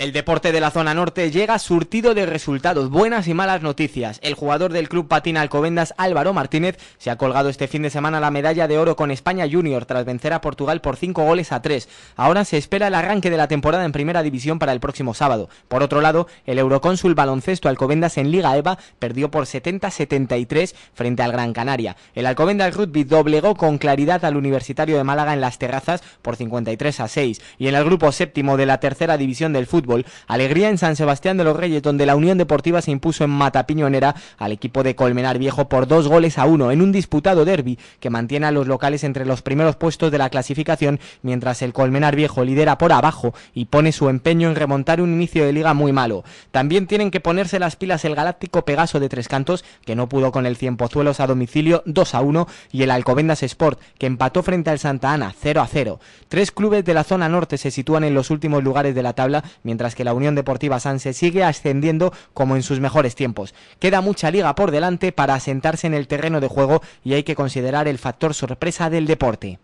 El deporte de la zona norte llega surtido de resultados, buenas y malas noticias. El jugador del club patina Alcobendas, Álvaro Martínez, se ha colgado este fin de semana la medalla de oro con España Junior tras vencer a Portugal por 5 goles a 3. Ahora se espera el arranque de la temporada en primera división para el próximo sábado. Por otro lado, el eurocónsul baloncesto Alcobendas en Liga EVA perdió por 70-73 frente al Gran Canaria. El Alcobendas Rugby doblegó con claridad al Universitario de Málaga en las terrazas por 53 a 6. Y en el grupo séptimo de la tercera división del fútbol, Alegría en San Sebastián de los Reyes, donde la Unión Deportiva se impuso en Matapiñonera al equipo de Colmenar Viejo por dos goles a uno en un disputado derby que mantiene a los locales entre los primeros puestos de la clasificación, mientras el Colmenar Viejo lidera por abajo y pone su empeño en remontar un inicio de liga muy malo. También tienen que ponerse las pilas el Galáctico Pegaso de Tres Cantos, que no pudo con el Cienpozuelos a domicilio 2 a 1, y el Alcobendas Sport, que empató frente al Santa Ana 0 a 0. Tres clubes de la zona norte se sitúan en los últimos lugares de la tabla, mientras mientras que la Unión Deportiva Sanse sigue ascendiendo como en sus mejores tiempos. Queda mucha liga por delante para asentarse en el terreno de juego y hay que considerar el factor sorpresa del deporte.